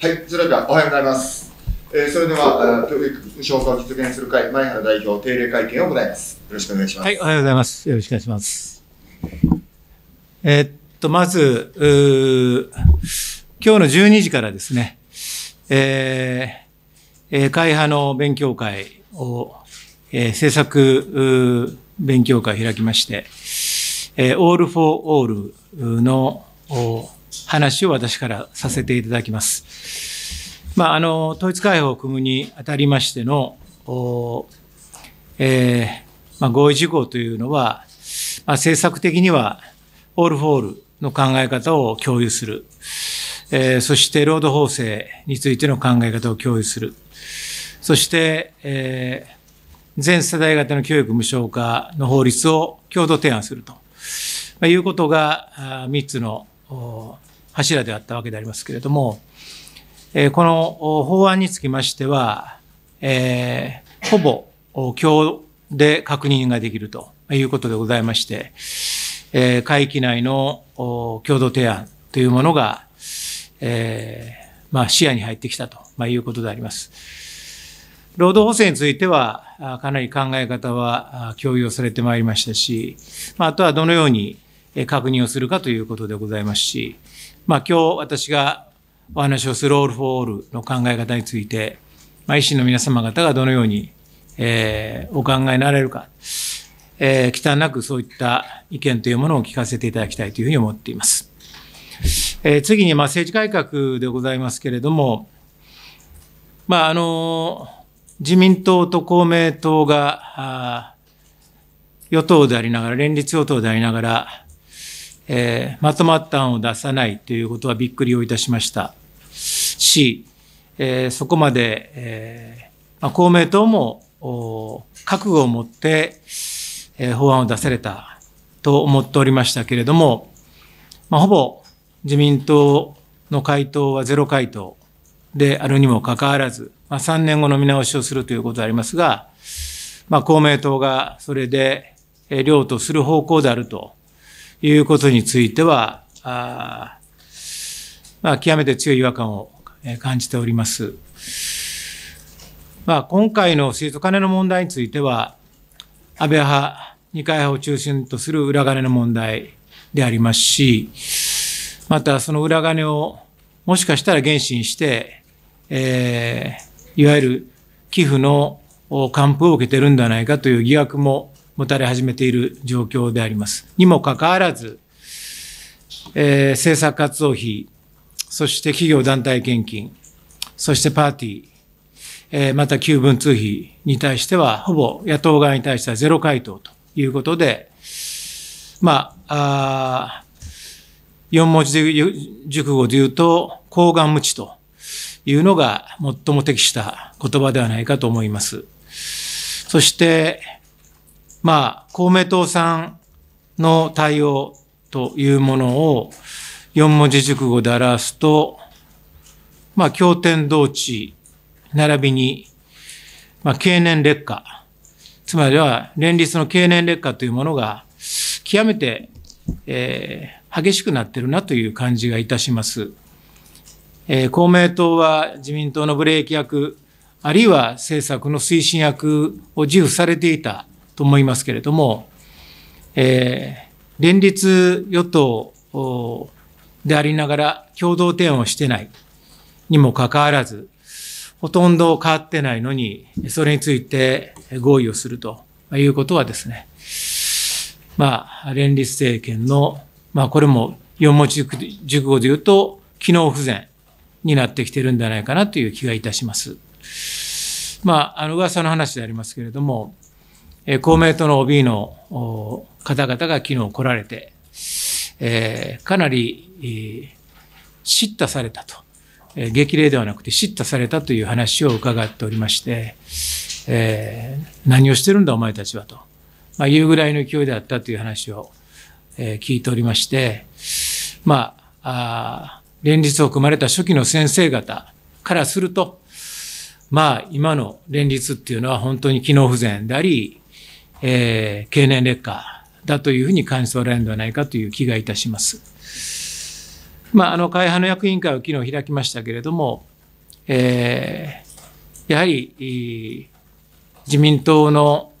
はい、それではおはようございます。えー、それでは、教育無償化を実現する会、前原代表定例会見を行います。よろしくお願いします。はい、おはようございます。よろしくお願いします。えー、っと、まず、今日の12時からですね、えー、えー、会派の勉強会を、えー、政策勉強会を開きまして、えー、オールフォーオールの、お話を私からさせていただきます。まあ、あの、統一会法を組むにあたりましての、えー、まあ、合意事項というのは、まあ、政策的には、オール・フォールの考え方を共有する。えー、そして、労働法制についての考え方を共有する。そして、えー、全世代型の教育無償化の法律を共同提案すると、まあ、いうことが3つの柱であったわけでありますけれども、えこの法案につきましては、えほぼ今日で確認ができるということでございまして、え会期内の共同提案というものが、えまあ、視野に入ってきたと、まあ、いうことであります。労働補正については、かなり考え方は共有されてまいりましたし、まあ、あとはどのように確認をするかということでございますし、まあ、今日私がお話をするオール・フォー・オールの考え方について、まあ、医の皆様方がどのように、えー、お考えになられるか、えー、忌憚なくそういった意見というものを聞かせていただきたいというふうに思っています。えー、次に、まあ、政治改革でございますけれども、まあ、あの、自民党と公明党が、与党でありながら、連立与党でありながら、えー、まとまった案を出さないということはびっくりをいたしましたし、えー、そこまで、えーまあ、公明党も覚悟を持って、えー、法案を出されたと思っておりましたけれども、まあ、ほぼ自民党の回答はゼロ回答であるにもかかわらず、まあ、3年後の見直しをするということでありますが、まあ、公明党がそれで、えー、とする方向であるということについては、あまあ、極めて強い違和感を感じております。まあ、今回の政治と金の問題については、安倍派、二階派を中心とする裏金の問題でありますし、またその裏金をもしかしたら原資にして、えー、いわゆる寄付の還付を受けてるんではないかという疑惑も持たれ始めている状況であります。にもかかわらず、えー、政策活動費、そして企業団体献金、そしてパーティー、えまた旧文通費に対しては、ほぼ野党側に対してはゼロ回答ということで、まあ、あ4文字で熟語で言うと、抗顔無知というのが最も適した言葉ではないかと思います。そして、まあ、公明党さんの対応というものを四文字熟語で表すと、まあ、経典同地、並びに、まあ、経年劣化、つまりは連立の経年劣化というものが極めて、えー、激しくなってるなという感じがいたします。えー、公明党は自民党のブレーキ役、あるいは政策の推進役を自負されていたと思いますけれども、えー、連立与党でありながら共同提案をしてないにもかかわらず、ほとんど変わってないのに、それについて合意をするということはですね、まあ、連立政権の、まあ、これも四文字熟語で言うと、機能不全になってきてるんじゃないかなという気がいたします。まあ、あの噂の話でありますけれども、え公明党の OB の方々が昨日来られて、えー、かなり、えー、叱咤されたと、えー、激励ではなくて叱咤されたという話を伺っておりまして、えー、何をしてるんだお前たちはと、まあ、いうぐらいの勢いであったという話を、えー、聞いておりまして、まあ、あ連立を組まれた初期の先生方からすると、まあ今の連立っていうのは本当に機能不全であり、えー、経年劣化だというふうに感じておられるのではないかという気がいたします。まあ、あの会派の役員会を昨日開きましたけれども、えー、やはり、自民党の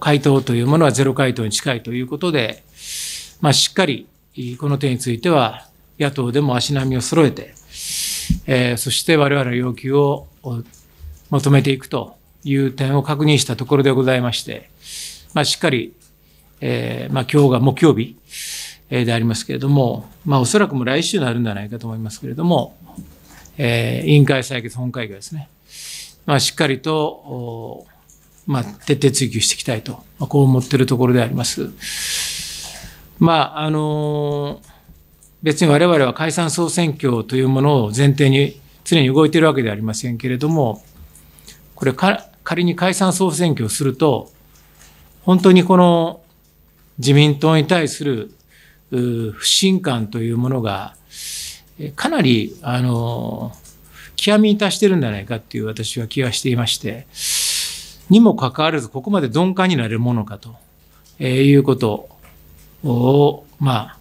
回答というものはゼロ回答に近いということで、まあ、しっかりこの点については野党でも足並みを揃えて、えー、そして我々の要求を求めていくという点を確認したところでございまして、まあ、しっかり、えー、まあ、今日が木曜日でありますけれども、まあ、おそらくも来週になるんじゃないかと思いますけれども、えー、委員会採決本会議はですね、まあ、しっかりと、まあ、徹底追及していきたいと、まあ、こう思っているところであります。まあ、あのー、別に我々は解散総選挙というものを前提に常に動いているわけではありませんけれども、これか、仮に解散総選挙をすると、本当にこの自民党に対する不信感というものが、かなり、あの、極みに達してるんじゃないかっていう私は気がしていまして、にもかかわらず、ここまで鈍感になれるものかと、えいうことを、まあ、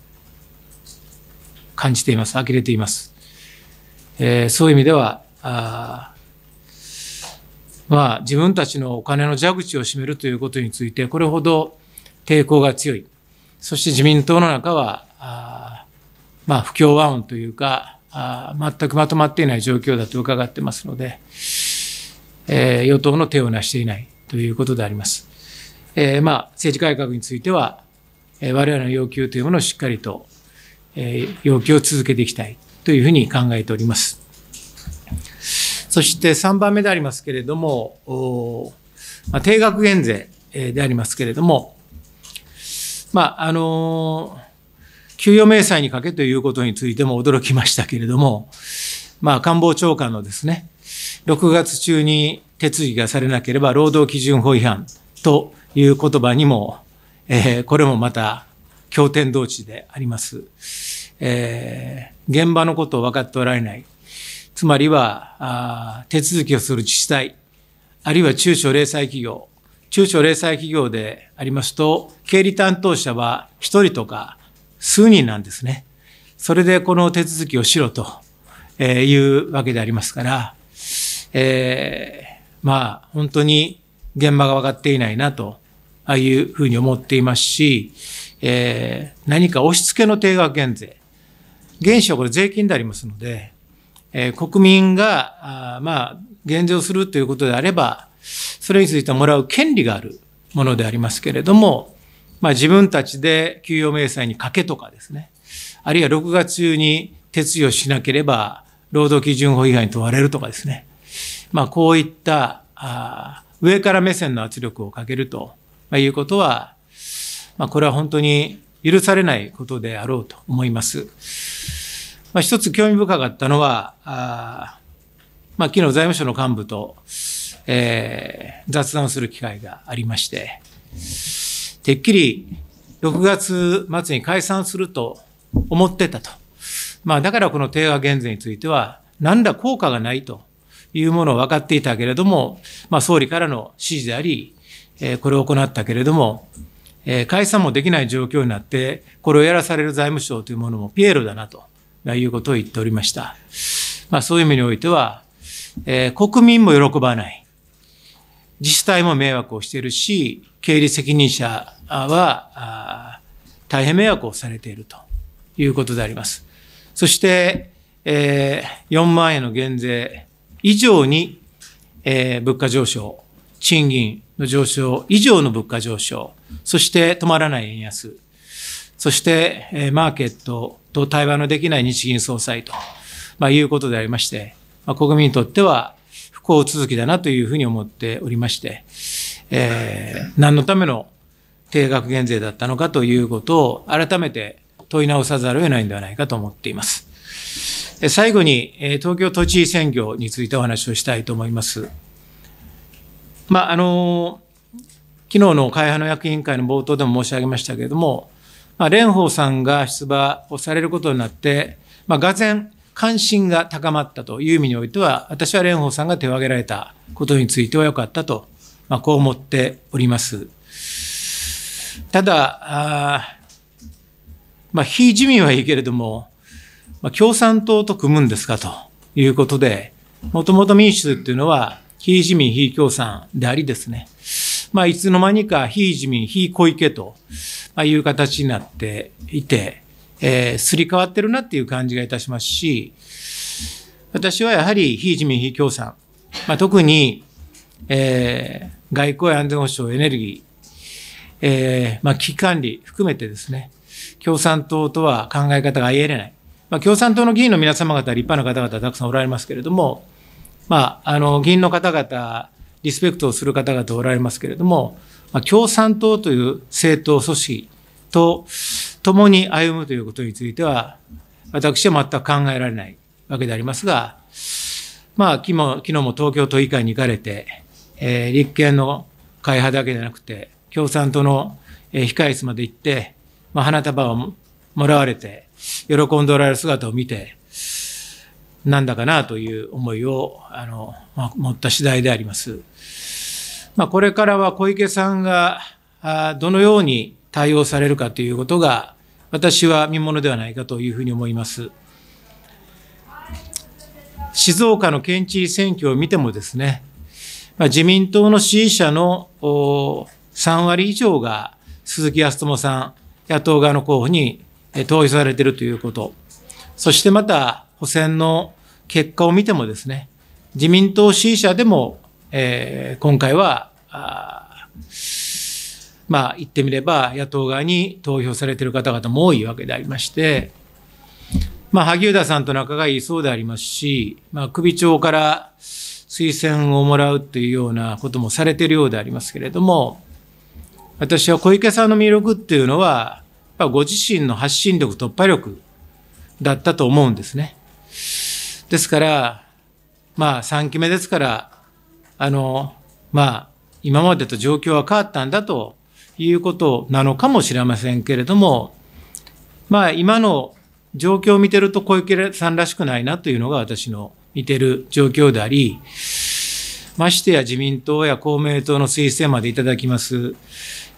感じています。呆れています。えー、そういう意味では、あは自分たちのお金の蛇口を占めるということについて、これほど抵抗が強い。そして自民党の中は、あまあ、不協和音というかあ、全くまとまっていない状況だと伺ってますので、えー、与党の手を成していないということであります。えー、まあ、政治改革については、えー、我々の要求というものをしっかりと、えー、要求を続けていきたいというふうに考えております。そして3番目でありますけれども、まあ、定額減税でありますけれども、まあ、あのー、給与明細にかけということについても驚きましたけれども、まあ、官房長官のですね、6月中に手続きがされなければ労働基準法違反という言葉にも、えー、これもまた経典同地であります。えー、現場のことを分かっておられない。つまりは、手続きをする自治体、あるいは中小零細企業、中小零細企業でありますと、経理担当者は1人とか数人なんですね。それでこの手続きをしろと、えいうわけでありますから、えー、まあ、本当に現場が分かっていないなと、ああいうふうに思っていますし、えー、何か押し付けの定額減税。原資はこれ税金でありますので、え国民が、あまあ、減税するということであれば、それについてもらう権利があるものでありますけれども、まあ、自分たちで給与明細にかけとかですね、あるいは6月中に徹をしなければ、労働基準法違反に問われるとかですね、まあ、こういったあ上から目線の圧力をかけるということは、まあ、これは本当に許されないことであろうと思います。まあ、一つ興味深かったのは、あまあ、昨日財務省の幹部と、えー、雑談をする機会がありまして、てっきり6月末に解散すると思ってたと。まあ、だからこの定額減税については、何ら効果がないというものを分かっていたけれども、まあ、総理からの指示であり、えー、これを行ったけれども、えー、解散もできない状況になって、これをやらされる財務省というものもピエロだなと。いうことを言っておりました。まあ、そういう意味においては、えー、国民も喜ばない。自治体も迷惑をしているし、経理責任者は大変迷惑をされているということであります。そして、えー、4万円の減税以上に、えー、物価上昇、賃金の上昇以上の物価上昇、そして止まらない円安、そして、えー、マーケットと対話のできない日銀総裁と、まあ、いうことでありまして、まあ、国民にとっては不幸続きだなというふうに思っておりまして、えー、何のための定額減税だったのかということを改めて問い直さざるを得ないんではないかと思っています。最後に、東京都知事選挙についてお話をしたいと思います。まあ、あの、昨日の会派の役員会の冒頭でも申し上げましたけれども、まあ、蓮舫さんが出馬をされることになって、まあ、がぜ関心が高まったという意味においては、私は蓮舫さんが手を挙げられたことについては良かったと、まあ、こう思っております。ただ、まあ、非自民はいいけれども、まあ、共産党と組むんですかということで、もともと民主っていうのは、非自民、非共産でありですね、まあ、いつの間にか非自民、非小池と、あ、いう形になっていて、えー、すり替わってるなっていう感じがいたしますし、私はやはり非自民、非共産、まあ、特に、えー、外交や安全保障、エネルギー、えー、まあ、危機管理含めてですね、共産党とは考え方が言えれない。まあ、共産党の議員の皆様方、立派な方々たくさんおられますけれども、まあ、あの、議員の方々、リスペクトをする方々おられますけれども、まあ、共産党という政党組織と共に歩むということについては、私は全く考えられないわけでありますが、まあ、昨日も昨日も東京都議会に行かれて、えー、立憲の会派だけじゃなくて、共産党の、え控室まで行って、まあ、花束をもらわれて、喜んでおられる姿を見て、なんだかなという思いを、あの、まあ、持った次第であります。まあ、これからは小池さんがどのように対応されるかということが、私は見ものではないかというふうに思います。静岡の県知事選挙を見てもですね、まあ、自民党の支持者の3割以上が鈴木康友さん、野党側の候補に投票されているということ、そしてまた補選の結果を見てもですね、自民党支持者でもえー、今回は、あまあ言ってみれば野党側に投票されている方々も多いわけでありまして、まあ、萩生田さんと仲がいいそうでありますし、まあ、首長から推薦をもらうというようなこともされているようでありますけれども、私は小池さんの魅力っていうのは、やっぱご自身の発信力、突破力だったと思うんですね。ですから、まあ、3期目ですから、あの、まあ、今までと状況は変わったんだということなのかもしれませんけれども、まあ、今の状況を見てると小池さんらしくないなというのが私の見てる状況であり、ましてや自民党や公明党の推薦までいただきます、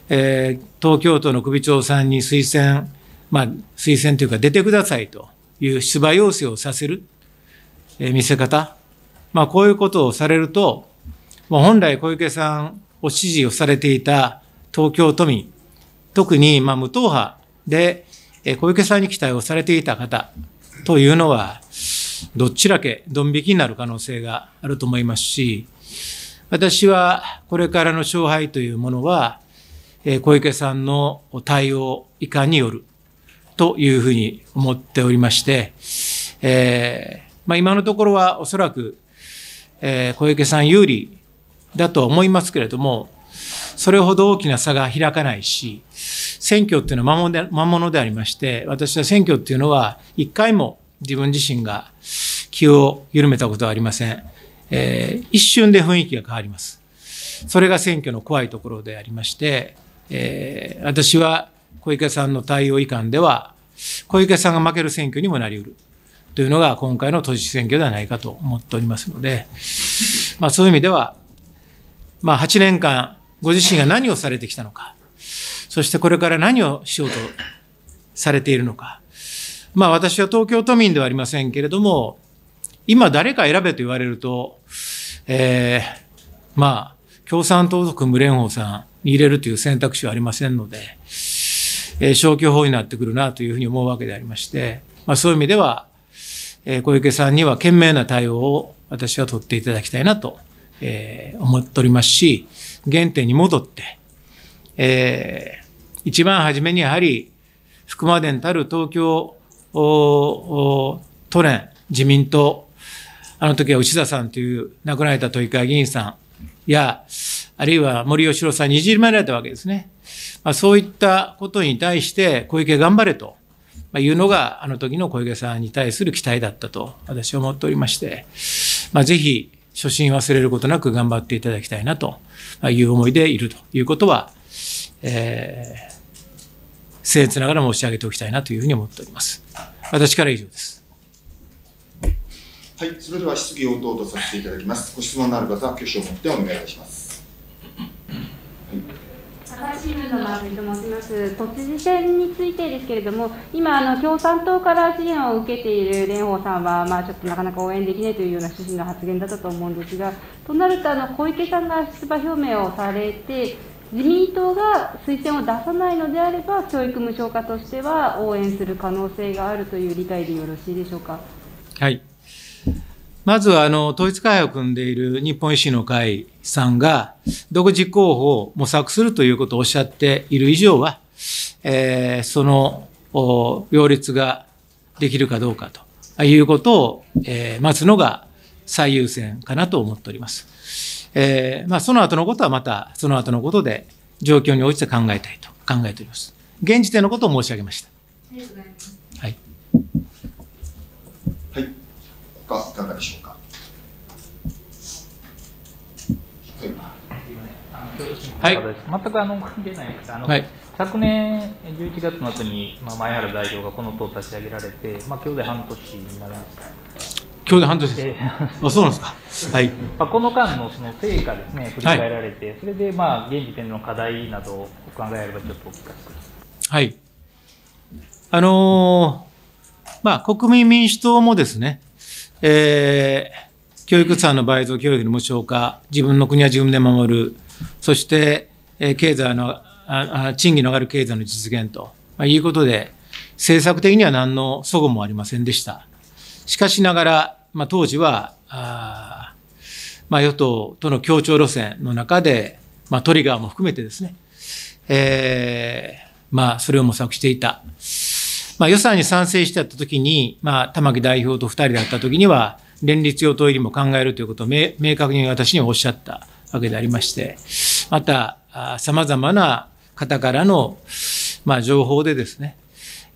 えー、東京都の首長さんに推薦、まあ、推薦というか出てくださいという出馬要請をさせる、えー、見せ方、まあ、こういうことをされると、まあ、本来小池さんを支持をされていた東京都民、特にまあ無党派で小池さんに期待をされていた方というのは、どちらけドン引きになる可能性があると思いますし、私はこれからの勝敗というものは、小池さんの対応いかによるというふうに思っておりまして、えーまあ、今のところはおそらく、えー、小池さん有利だとは思いますけれども、それほど大きな差が開かないし、選挙っていうのは魔物で魔物でありまして、私は選挙っていうのは一回も自分自身が気を緩めたことはありません。えー、一瞬で雰囲気が変わります。それが選挙の怖いところでありまして、えー、私は小池さんの対応以下では、小池さんが負ける選挙にもなりうるというのが今回の都知事選挙ではないかと思っておりますので、まあそういう意味では、まあ、8年間、ご自身が何をされてきたのか、そしてこれから何をしようとされているのか。まあ、私は東京都民ではありませんけれども、今誰か選べと言われると、えー、まあ、共産党族無連邦さんに入れるという選択肢はありませんので、えー、消去法になってくるなというふうに思うわけでありまして、まあ、そういう意味では、えー、小池さんには懸命な対応を私は取っていただきたいなとえー、思っておりますし、原点に戻って、えー、一番初めにやはり、福間伝たる東京都連自民党、あの時は内田さんという亡くなられた都議会議員さんや、あるいは森喜朗さんにいじりまれたわけですね。まあ、そういったことに対して小池頑張れというのがあの時の小池さんに対する期待だったと私は思っておりまして、まあ、ぜひ初心忘れることなく頑張っていただきたいなという思いでいるということは、えー、僭越ながら申し上げておきたいなというふうに思っております。私から以上です。はい、それでは質疑応答とさせていただきます。ご質問のある方は挙手を持ってお願いいたします。新聞の井と申します。都知事選についてですけれども、今、あの共産党から支援を受けている蓮舫さんは、まあ、ちょっとなかなか応援できないというような趣旨の発言だったと思うんですが、となると、あの小池さんが出馬表明をされて、自民党が推薦を出さないのであれば、教育無償化としては応援する可能性があるという理解でよろしいでしょうか。はいまずは、あの、統一会を組んでいる日本維新の会さんが、独自候補を模索するということをおっしゃっている以上は、えー、その、両立ができるかどうかということを、えー、待つのが最優先かなと思っております。えー、まあ、その後のことはまた、その後のことで、状況に応じて考えたいと考えております。現時点のことを申し上げました。ありがとうございます。はいかがでしょうか。はい、全くあの関係ないです。あの、はい、昨年11月の後に、まあ、前原代表がこの党を立ち上げられて、まあ、今日で半年になりました。今日で半年です。あ、そうなんですか。はい。まあ、この間のその成果ですね、振り返られて、はい、それでまあ、現時点の課題などを考えれば、ちょっとお聞かせください。はい。あのー、まあ、国民民主党もですね、えー、教育産の倍増、教育の無償化、自分の国は自分で守る、そして、えー、経済のあ、賃金の上がる経済の実現と、まあ、いうことで、政策的には何の齟齬もありませんでした。しかしながら、まあ、当時は、あまあ、与党との協調路線の中で、まあ、トリガーも含めてですね、えー、まあ、それを模索していた。まあ、予算に賛成してやったときに、まあ、玉木代表と2人であったときには、連立与党入りも考えるということを明確に私におっしゃったわけでありまして、また、さまざまな方からの、まあ、情報でですね、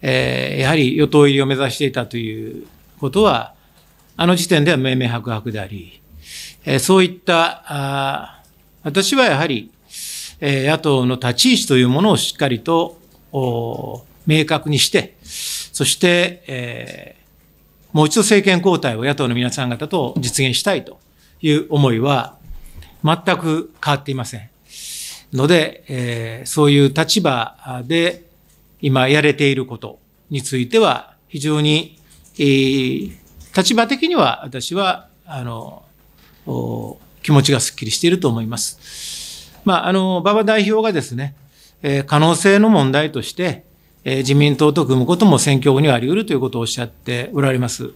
えー、やはり与党入りを目指していたということは、あの時点では明明白々であり、えー、そういったあ、私はやはり、えー、野党の立ち位置というものをしっかりと明確にして、そして、えー、もう一度政権交代を野党の皆さん方と実現したいという思いは全く変わっていません。ので、えー、そういう立場で今やれていることについては非常に、えー、立場的には私は、あの、気持ちがすっきりしていると思います。まあ、あの、馬場代表がですね、えー、可能性の問題として、えー、自民党と組むことも選挙後にはあり得るということをおっしゃっておられます。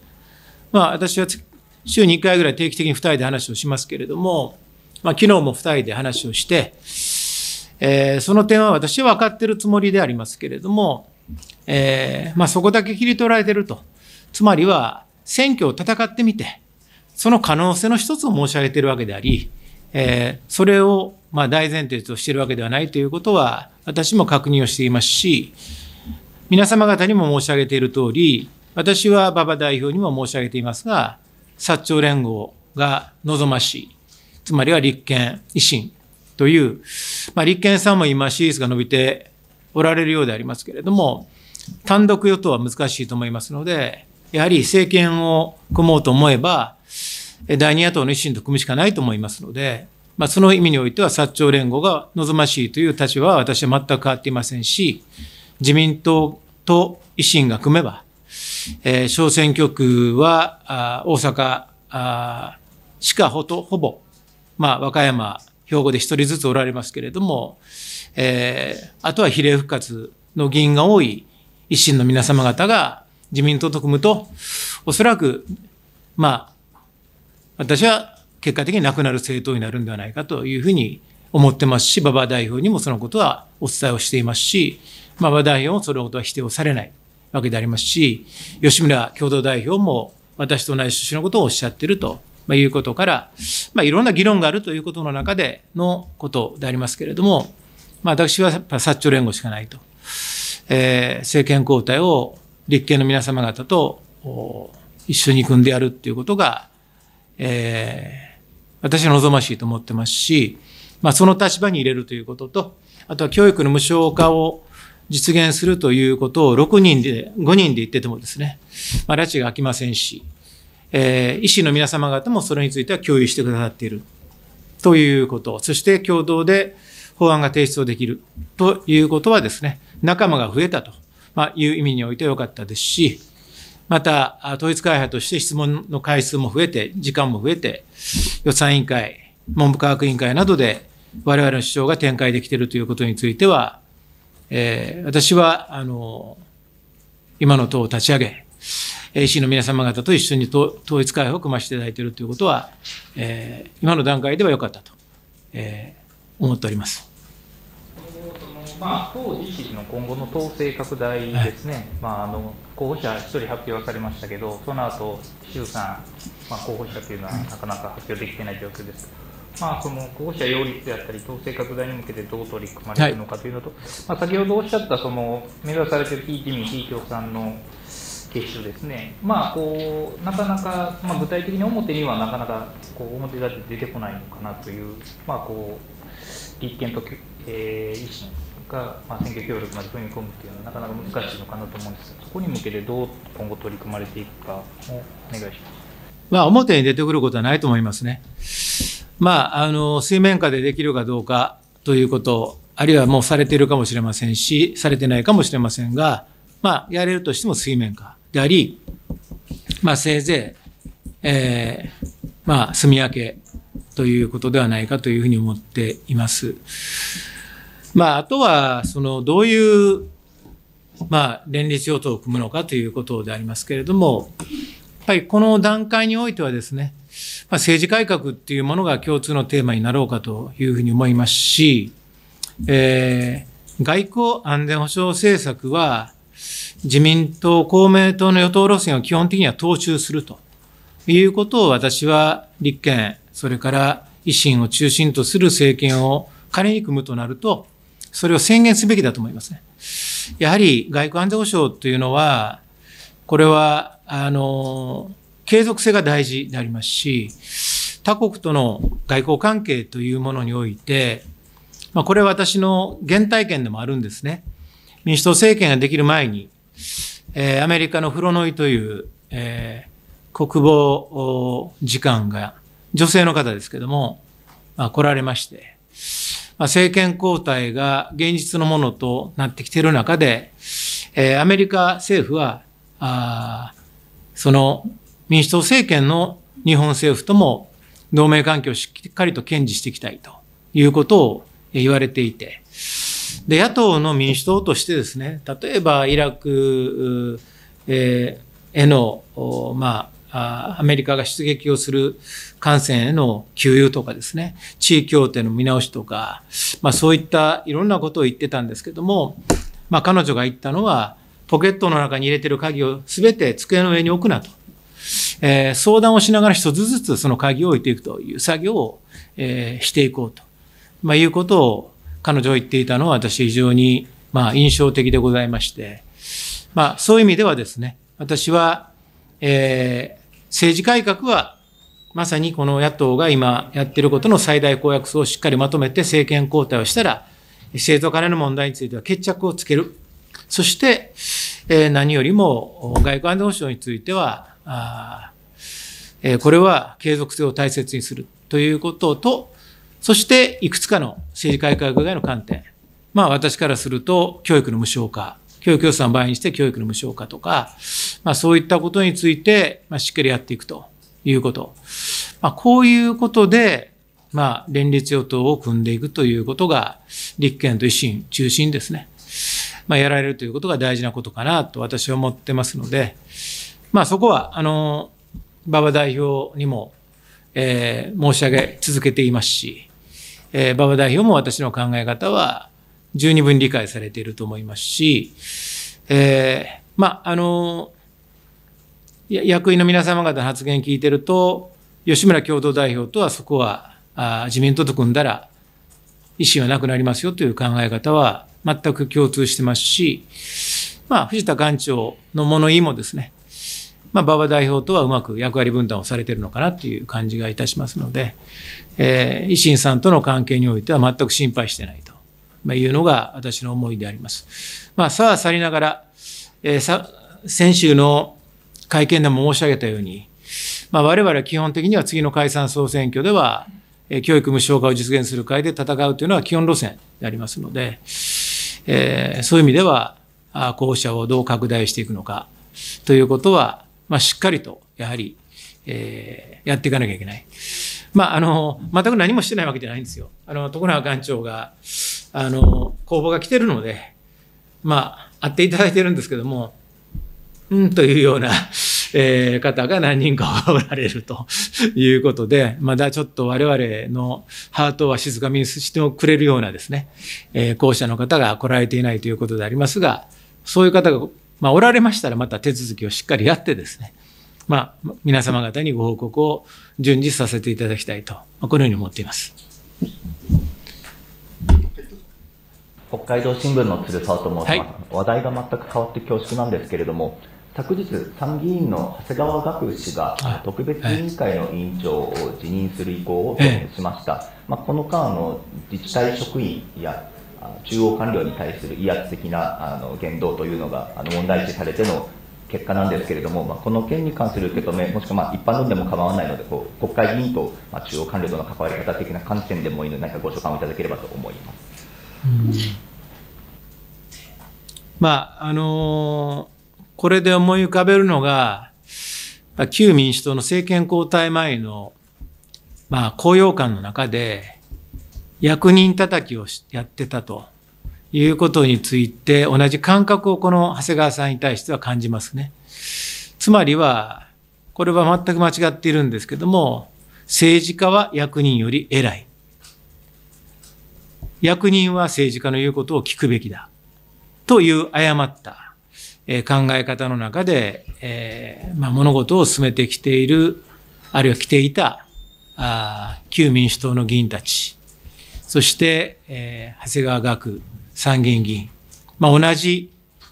まあ、私は週に1回ぐらい定期的に2人で話をしますけれども、まあ、昨日も2人で話をして、えー、その点は私は分かっているつもりでありますけれども、えーまあ、そこだけ切り取られていると。つまりは、選挙を戦ってみて、その可能性の一つを申し上げているわけであり、えー、それをまあ大前提としているわけではないということは、私も確認をしていますし、皆様方にも申し上げている通り、私は馬場代表にも申し上げていますが、薩長連合が望ましい、つまりは立憲、維新という、まあ、立憲さんも今、支持率が伸びておられるようでありますけれども、単独与党は難しいと思いますので、やはり政権を組もうと思えば、第二野党の維新と組むしかないと思いますので、まあ、その意味においては、薩長連合が望ましいという立場は私は全く変わっていませんし、自民党と維新が組めば、えー、小選挙区は、あ大阪あしかほと、ほぼ、まあ、和歌山、兵庫で一人ずつおられますけれども、えー、あとは比例復活の議員が多い維新の皆様方が自民党と組むと、おそらく、まあ、私は結果的になくなる政党になるんではないかというふうに思ってますし、馬場代表にもそのことはお伝えをしていますし、あ、和代表もそのことは否定をされないわけでありますし、吉村共同代表も私と同じ趣旨のことをおっしゃっているとまあ、いうことから、まあ、いろんな議論があるということの中でのことでありますけれども、まあ、私はやっぱ薩長連合しかないと。えー、政権交代を立憲の皆様方と一緒に組んでやるっていうことが、えー、私は望ましいと思ってますし、まあ、その立場に入れるということと、あとは教育の無償化を実現するということを6人で、5人で言っててもですね、まあ、拉致が開きませんし、えー、医師の皆様方もそれについては共有してくださっているということ、そして共同で法案が提出をできるということはですね、仲間が増えたという意味においてよかったですし、また、統一会派として質問の回数も増えて、時間も増えて、予算委員会、文部科学委員会などで、我々の主張が展開できているということについては、えー、私は、あの、今の党を立ち上げ、維新の皆様方と一緒に統一会を組ませていただいているということは、えー、今の段階では良かったと、えー、思っております。まあ、党自身の今後の党勢拡大ですね、はい、まあ、あの候補者1人発表されましたけど、その後衆参、まあ、候補者というのはなかなか発表できていない状況です。まあ、その候補者擁立であったり、統制拡大に向けてどう取り組まれるのかというのと、はい、まあ、先ほどおっしゃったその目指されている非自民、非共産の結集ですね、まあ、こうなかなか、まあ、具体的に表にはなかなかこう表立って出てこないのかなという、まあ、こう立憲と、えー、維新が、まあ、選挙協力まで踏み込むというのはなかなか難しいのかなと思うんですが、そこに向けてどう今後取り組まれていくかをお願いします。まあ、表に出てくることはないと思いますね。まあ、あの、水面下でできるかどうかということ、あるいはもうされているかもしれませんし、されてないかもしれませんが、まあ、やれるとしても水面下であり、まあ、せいぜい、えー、まあ、住み分けということではないかというふうに思っています。まあ、あとは、その、どういう、まあ、連立与党を組むのかということでありますけれども、やっぱりこの段階においてはですね、まあ、政治改革っていうものが共通のテーマになろうかというふうに思いますし、えー、外交安全保障政策は、自民党、公明党の与党路線を基本的には踏襲するということを私は立憲、それから維新を中心とする政権を仮に組むとなると、それを宣言すべきだと思いますね。やはり外交安全保障というのは、これは、あの、継続性が大事でありますし、他国との外交関係というものにおいて、まあ、これは私の原体験でもあるんですね。民主党政権ができる前に、えー、アメリカのフロノイという、えー、国防次官が、女性の方ですけども、まあ、来られまして、まあ、政権交代が現実のものとなってきている中で、えー、アメリカ政府は、あその民主党政権の日本政府とも同盟関係をしっかりと堅持していきたいということを言われていて、で、野党の民主党としてですね、例えばイラク、えー、への、まあ、アメリカが出撃をする艦船への給油とかですね、地位協定の見直しとか、まあそういったいろんなことを言ってたんですけども、まあ彼女が言ったのは、ポケットの中に入れてる鍵を全て机の上に置くなと。えー、相談をしながら一つずつその鍵を置いていくという作業を、えー、していこうと、まあ、いうことを彼女は言っていたのは私非常に、まあ、印象的でございまして、まあ、そういう意味ではですね、私は、えー、政治改革はまさにこの野党が今やっていることの最大公約数をしっかりまとめて政権交代をしたら、政党からの問題については決着をつける。そして、えー、何よりも外交安全保障については、あえー、これは継続性を大切にするということと、そしていくつかの政治改革外の観点。まあ私からすると、教育の無償化、教育予算倍にして教育の無償化とか、まあそういったことについて、まあしっかりやっていくということ。まあこういうことで、まあ連立与党を組んでいくということが、立憲と維新中心ですね。まあやられるということが大事なことかなと私は思ってますので、まあそこは、あの、馬場代表にも、えー、申し上げ続けていますし、えー、馬場代表も私の考え方は十二分理解されていると思いますし、えー、まあ、あの、役員の皆様方の発言聞いてると、吉村共同代表とはそこは、あ自民党と組んだら意思はなくなりますよという考え方は全く共通してますし、まあ、藤田館長の物言いもですね、まあ、馬場代表とはうまく役割分担をされてるのかなっていう感じがいたしますので、えー、維新さんとの関係においては全く心配してないと、まあ、いうのが私の思いであります。まあ、さあ、去りながら、えー、さ先週の会見でも申し上げたように、まあ、我々は基本的には次の解散総選挙では、教育無償化を実現する会で戦うというのは基本路線でありますので、えー、そういう意味では、候補者をどう拡大していくのかということは、まあ、しっかりと、やはり、えー、やっていかなきゃいけない。まあ、あの、全く何もしてないわけじゃないんですよ。あの、徳永館長が、あの、公募が来てるので、まあ、会っていただいてるんですけども、うんというような、えー、方が何人かおられると いうことで、まだちょっと我々のハートは静かにしてくれるようなですね、えー、校舎の方が来られていないということでありますが、そういう方がまあ、おられましたらまた手続きをしっかりやってですね、まあ、皆様方にご報告を順次させていただきたいと、このように思っています。北海道新聞の鶴沢と申します、はい、話題が全く変わって恐縮なんですけれども、昨日、参議院の長谷川学氏が特別委員会の委員長を辞任する意向を表明しました、まあ、この間の自治体職員や中央官僚に対する威圧的なあの言動というのがあの問題視されての結果なんですけれども、まあ、この件に関する受け止め、もしくはまあ一般論でも構わないので、こう国会議員と、まあ、中央官僚との関わり方的な観点でもいいので、何かご所感をいただければと思います。まああのー、これで思い浮かべるのが、旧民主党の政権交代前の、まあ、高揚感の中で、役人叩きをやってたということについて、同じ感覚をこの長谷川さんに対しては感じますね。つまりは、これは全く間違っているんですけども、政治家は役人より偉い。役人は政治家の言うことを聞くべきだ。という誤った考え方の中で、えー、まあ、物事を進めてきている、あるいは来ていた、あ旧民主党の議員たちそして、えー、長谷川学参議院議員、まあ、同じ、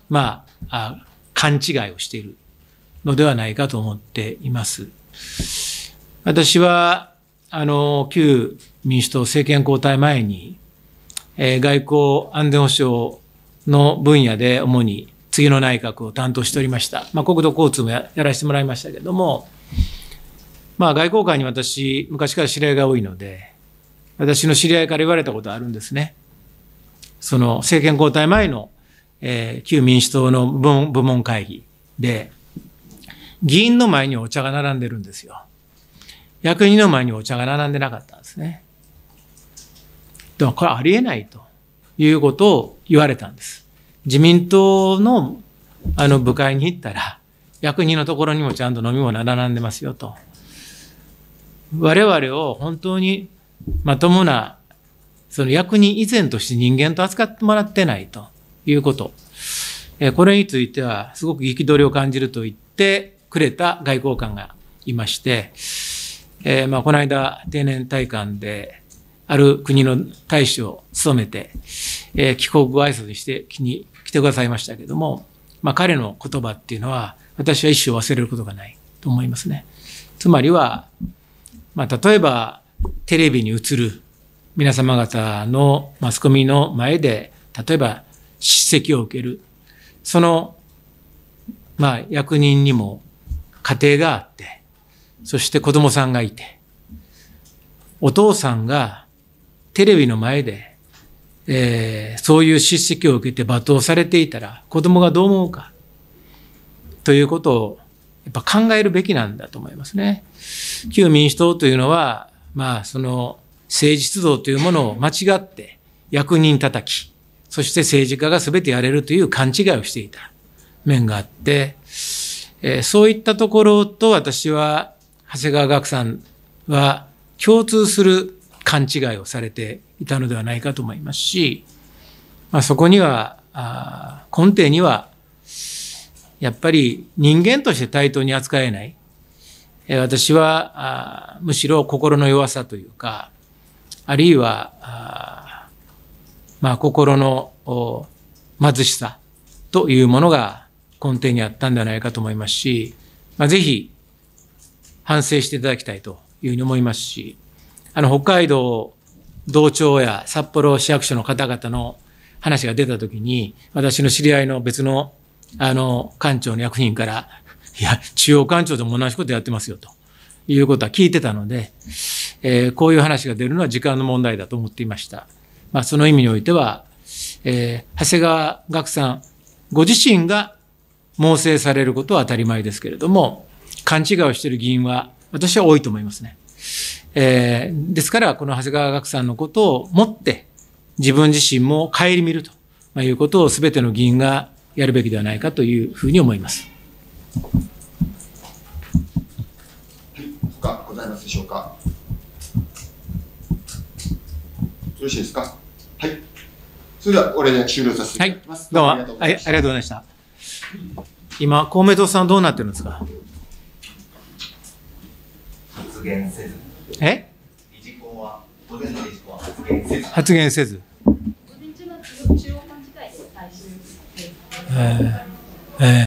まあ、あ勘違いをしているのではないかと思っています。私は、あの、旧民主党政権交代前に、えー、外交安全保障の分野で主に次の内閣を担当しておりました。まあ、国土交通もやらせてもらいましたけれども、まあ、外交官に私、昔から知り合いが多いので、私の知り合いから言われたことあるんですね。その政権交代前の、えー、旧民主党の部門会議で、議員の前にお茶が並んでるんですよ。役人の前にお茶が並んでなかったんですね。でもこれありえないということを言われたんです。自民党のあの部会に行ったら、役人のところにもちゃんと飲み物並んでますよと。我々を本当にまともな、その役に以前として人間と扱ってもらってないということ。えこれについては、すごく憤りを感じると言ってくれた外交官がいまして、えー、まあ、この間、定年退官で、ある国の大使を務めて、えー、帰国ご挨拶してきに来てくださいましたけども、まあ、彼の言葉っていうのは、私は一生忘れることがないと思いますね。つまりは、まあ、例えば、テレビに映る皆様方のマスコミの前で、例えば叱責を受ける。その、まあ、役人にも家庭があって、そして子供さんがいて、お父さんがテレビの前で、えー、そういう叱責を受けて罵倒されていたら、子供がどう思うか、ということを、やっぱ考えるべきなんだと思いますね。旧民主党というのは、まあ、その、政治度動というものを間違って、役人叩き、そして政治家が全てやれるという勘違いをしていた面があって、えー、そういったところと私は、長谷川岳さんは共通する勘違いをされていたのではないかと思いますし、まあ、そこには、あ根底には、やっぱり人間として対等に扱えない、私はむしろ心の弱さというか、あるいは、まあ、心の貧しさというものが根底にあったんではないかと思いますし、まあ、ぜひ反省していただきたいというふうに思いますし、あの、北海道道庁や札幌市役所の方々の話が出たときに、私の知り合いの別の、あの、官庁の役員から、いや、中央官庁でも同じことやってますよということは聞いてたので、えー、こういう話が出るのは時間の問題だと思っていました。まあ、その意味においては、えー、長谷川岳さん、ご自身が猛省されることは当たり前ですけれども、勘違いをしている議員は、私は多いと思いますね。えー、ですから、この長谷川岳さんのことをもって、自分自身も顧みると、まいうことを全ての議員がやるべきではないかというふうに思います。がございますでしょうか。よろしいですか。はい。それでは、これで終了させていただきます。はい、どうもありがとうございました。今、公明党さんどうなってるんですか発言せず。え理事は、午前の理事は発言せず。発言せず。午前中中央幹事会で最終えー、え